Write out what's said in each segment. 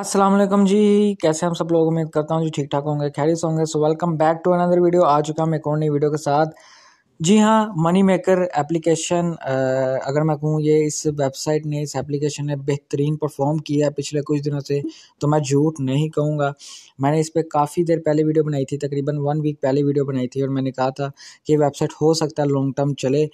असलम जी कैसे हम सब लोग उम्मीद करता हूँ जी ठीक ठाक होंगे खैरिस होंगे so welcome back to another video आ चुका हूँ एक और नई वीडियो के साथ जी हाँ मनी मेकर एप्लीकेशन अगर मैं कहूँ ये इस वेबसाइट ने इस एप्लीकेशन ने बेहतरीन परफॉर्म किया है पिछले कुछ दिनों से तो मैं झूठ नहीं कहूँगा मैंने इस पर काफ़ी देर पहले वीडियो बनाई थी तकरीबन वन वीक पहले वीडियो बनाई थी और मैंने कहा था कि वेबसाइट हो सकता है लॉन्ग टर्म चले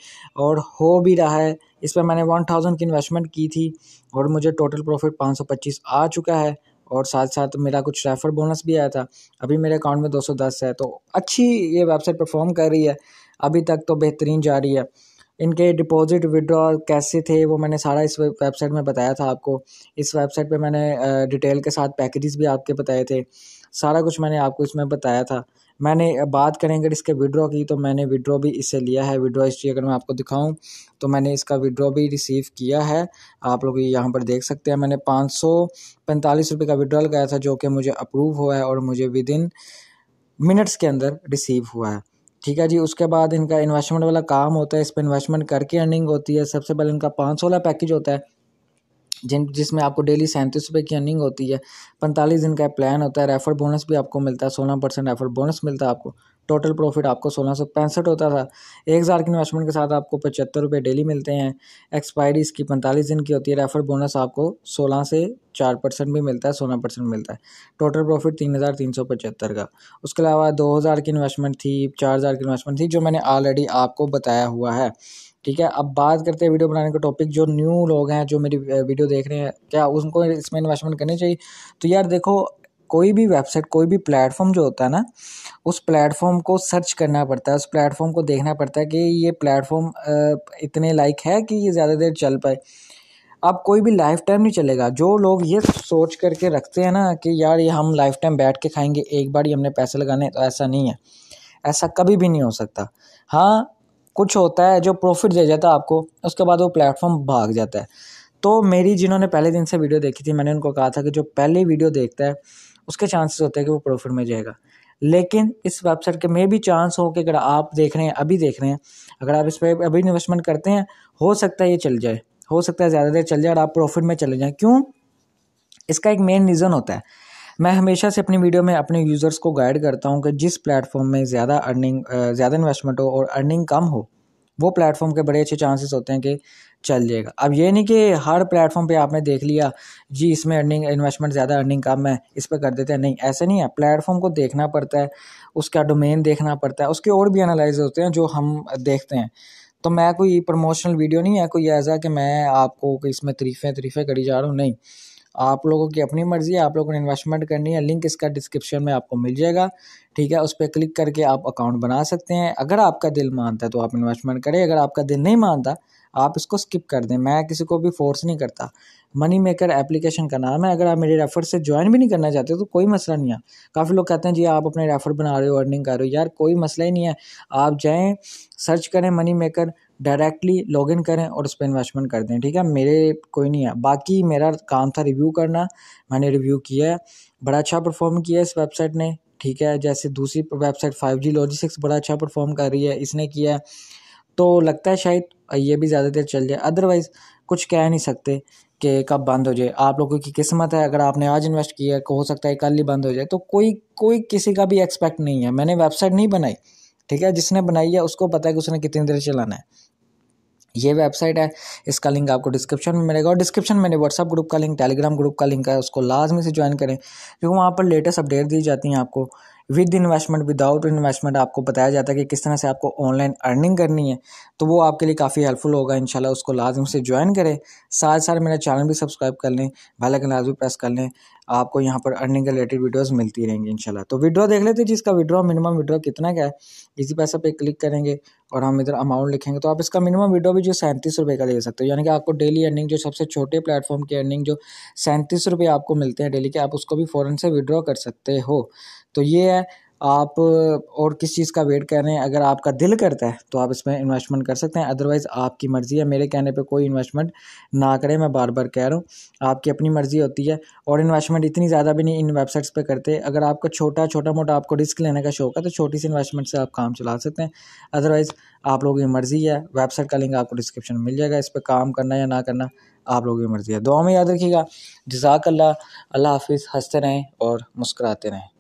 और हो भी रहा है इस पर मैंने वन थाउजेंड की इन्वेस्टमेंट की थी और मुझे टोटल प्रॉफिट पाँच सौ पच्चीस आ चुका है और साथ साथ मेरा कुछ रेफर बोनस भी आया था अभी मेरे अकाउंट में दो सौ दस है तो अच्छी ये वेबसाइट परफॉर्म कर रही है अभी तक तो बेहतरीन जा रही है इनके डिपॉजिट विड्रॉल कैसे थे वो मैंने सारा इस वेबसाइट में बताया था आपको इस वेबसाइट पे मैंने डिटेल के साथ पैकेजेस भी आपके बताए थे सारा कुछ मैंने आपको इसमें बताया था मैंने बात करें अगर इसके विड्रॉ की तो मैंने विड्रॉ भी इससे लिया है विड्रॉ हिस्ट्री अगर मैं आपको दिखाऊं तो मैंने इसका विड्रॉ भी रिसीव किया है आप लोग यहाँ पर देख सकते हैं मैंने पाँच सौ पैंतालीस रुपये का विड्रॉ लगाया था जो कि मुझे अप्रूव हुआ है और मुझे विद इन मिनट्स के अंदर रिसीव हुआ है ठीक है जी उसके बाद इनका इन्वेस्टमेंट वाला काम होता है इस पर इन्वेस्टमेंट करके अर्निंग होती है सबसे पहले इनका पाँच सौ वाला पैकेज होता है जिन जिसमें आपको डेली सैंतीस रुपये की अर्निंग होती है पैंतालीस दिन का प्लान होता है रेफर बोनस भी आपको मिलता है सोलह परसेंट रेफर बोनस मिलता है आपको टोटल प्रॉफिट आपको सोलह सौ पैंसठ होता था एक हज़ार के इन्वेस्टमेंट के साथ आपको पचहत्तर रुपये डेली मिलते हैं एक्सपायरी इसकी पैंतालीस दिन की होती है रेफर बोनस आपको सोलह से चार परसेंट भी मिलता है सोलह परसेंट मिलता है टोटल प्रॉफिट तीन हज़ार तीन सौ पचहत्तर का उसके अलावा दो हज़ार की इन्वेस्टमेंट थी चार हज़ार की इन्वेस्टमेंट थी जो मैंने ऑलरेडी आपको बताया हुआ है ठीक है अब बात करते हैं वीडियो बनाने का टॉपिक जो न्यू लोग हैं जो मेरी वीडियो देख रहे हैं क्या उनको इसमें इन्वेस्टमेंट करनी चाहिए तो यार देखो कोई भी वेबसाइट कोई भी प्लेटफॉर्म जो होता है ना उस प्लेटफॉर्म को सर्च करना पड़ता है उस प्लेटफॉर्म को देखना पड़ता है कि ये प्लेटफॉर्म इतने लाइक है कि ये ज़्यादा देर चल पाए अब कोई भी लाइफ टाइम नहीं चलेगा जो लोग ये सोच करके रखते हैं ना कि यार ये हम लाइफ टाइम बैठ के खाएंगे एक बार ही हमने पैसे लगाने तो ऐसा नहीं है ऐसा कभी भी नहीं हो सकता हाँ कुछ होता है जो प्रॉफिट दे जाता है आपको उसके बाद वो प्लेटफॉर्म भाग जाता है तो मेरी जिन्होंने पहले दिन से वीडियो देखी थी मैंने उनको कहा था कि जो पहले वीडियो देखता है उसके चांसेस होते हैं कि वो प्रॉफिट में जाएगा लेकिन इस वेबसाइट के में भी चांस हो कि अगर आप देख रहे हैं अभी देख रहे हैं अगर आप इस पर अभी इन्वेस्टमेंट करते हैं हो सकता है ये चल जाए हो सकता है ज़्यादा देर चल जाए और आप प्रॉफिट में चले जाएँ क्यों इसका एक मेन रीज़न होता है मैं हमेशा से अपनी वीडियो में अपने यूज़र्स को गाइड करता हूँ कि जिस प्लेटफॉर्म में ज़्यादा अर्निंग ज़्यादा इन्वेस्टमेंट हो और अर्निंग कम हो वो प्लेटफॉर्म के बड़े अच्छे चांसेस होते हैं कि चल जाएगा अब ये नहीं कि हर प्लेटफॉर्म पे आपने देख लिया जी इसमें अर्निंग इन्वेस्टमेंट ज़्यादा अर्निंग कम है इस पर कर देते हैं नहीं ऐसे नहीं है प्लेटफॉर्म को देखना पड़ता है उसका डोमेन देखना पड़ता है उसके और भी एनालाइज होते हैं जो हम देखते हैं तो मैं कोई प्रमोशनल वीडियो नहीं है कोई ऐसा कि मैं आपको इसमें तरीफ़ें तरीफ़ें करी जा रहा हूँ नहीं आप लोगों की अपनी मर्ज़ी है आप लोगों ने इन्वेस्टमेंट करनी है लिंक इसका डिस्क्रिप्शन में आपको मिल जाएगा ठीक है उस पर क्लिक करके आप अकाउंट बना सकते हैं अगर आपका दिल मानता है तो आप इन्वेस्टमेंट करें अगर आपका दिल नहीं मानता आप इसको स्किप कर दें मैं किसी को भी फोर्स नहीं करता मनी मेकर एप्लीकेशन का नाम है अगर आप मेरे रेफर से ज्वाइन भी नहीं करना चाहते तो कोई मसला नहीं है काफ़ी लोग कहते हैं जी आप अपने रेफर बना रहे हो अर्निंग कर रहे हो यार कोई मसला ही नहीं है आप जाएँ सर्च करें मनी मेकर डायरेक्टली लॉगिन करें और उस पर इन्वेस्टमेंट कर दें ठीक है मेरे कोई नहीं है बाकी मेरा काम था रिव्यू करना मैंने रिव्यू किया है बड़ा अच्छा परफॉर्म किया इस वेबसाइट ने ठीक है जैसे दूसरी वेबसाइट फाइव जी लॉजिस्टिक्स बड़ा अच्छा परफॉर्म कर रही है इसने किया है तो लगता है शायद ये भी ज़्यादा देर चल जाए अदरवाइज़ कुछ कह नहीं सकते कि कब बंद हो जाए आप लोगों की किस्मत है अगर आपने आज इन्वेस्ट किया है हो सकता है कल ही बंद हो जाए तो कोई कोई किसी का भी एक्सपेक्ट नहीं है मैंने वेबसाइट नहीं बनाई ठीक है जिसने बनाई है उसको पता है कि उसने कितनी देर चलाना है ये वेबसाइट है इसका लिंक आपको डिस्क्रिप्शन में मिलेगा और डिस्क्रिप्शन में व्हाट्सअप ग्रुप का लिंक टेलीग्राम ग्रुप का लिंक है उसको लाजमी से ज्वाइन करें क्योंकि वहाँ पर लेटेस्ट अपडेट दी जाती हैं आपको विद इन्वेस्टमेंट विदाउट इन्वेस्टमेंट आपको बताया जाता है कि किस तरह से आपको ऑनलाइन अर्निंग करनी है तो वो आपके लिए काफ़ी हेल्पफुल होगा इंशाल्लाह उसको लाजम से ज्वाइन करें साथ साथ मेरा चैनल भी सब्सक्राइब कर लें बेलाइकन लाजमी प्रेस कर लें आपको यहाँ पर अर्निंग के रिलेटेड वीडियोज़ मिलती रहेंगी इनशाला तो विड्रॉ देख लेते हैं जिसका विड्रॉ मिनिमम विड्रॉ कितना का है इसी पैसा पे क्लिक करेंगे और हम इधर अमाउंट लिखेंगे तो आप इसका मिनिमम विड्रॉ भी जो सैंतीस रुपये का ले सकते हो यानी कि आपको डेली अर्निंग जो सबसे छोटे प्लेटफॉर्म की अर्निंग जो सैंतीस रुपये आपको मिलते हैं डेली के आप उसको भी फ़ौरन से विड्रॉ कर सकते हो तो ये है है आप और किस चीज़ का वेट कर रहे हैं अगर आपका दिल करता है तो आप इसमें इन्वेस्टमेंट कर सकते हैं अदरवाइज़ आपकी मर्ज़ी है मेरे कहने पे कोई इन्वेस्टमेंट ना करें मैं बार बार कह रहा हूँ आपकी अपनी मर्ज़ी होती है और इन्वेस्टमेंट इतनी ज़्यादा भी नहीं इन वेबसाइट्स पे करते अगर आपका छोटा छोटा मोटा आपको रिस्क लेने का शौक है तो छोटी सी इन्वेस्टमेंट से आप काम चला सकते हैं अदरवाइज़ आप लोगों की मर्ज़ी है वेबसाइट का लिंक आपको डिस्क्रिप्शन में मिल जाएगा इस पर काम करना या ना करना आप लोगों की मर्ज़ी है दुआ में याद रखिएगा जजाक अल्लाह अल्लाह हाफिज़ हंसते रहें और मुस्कराते रहें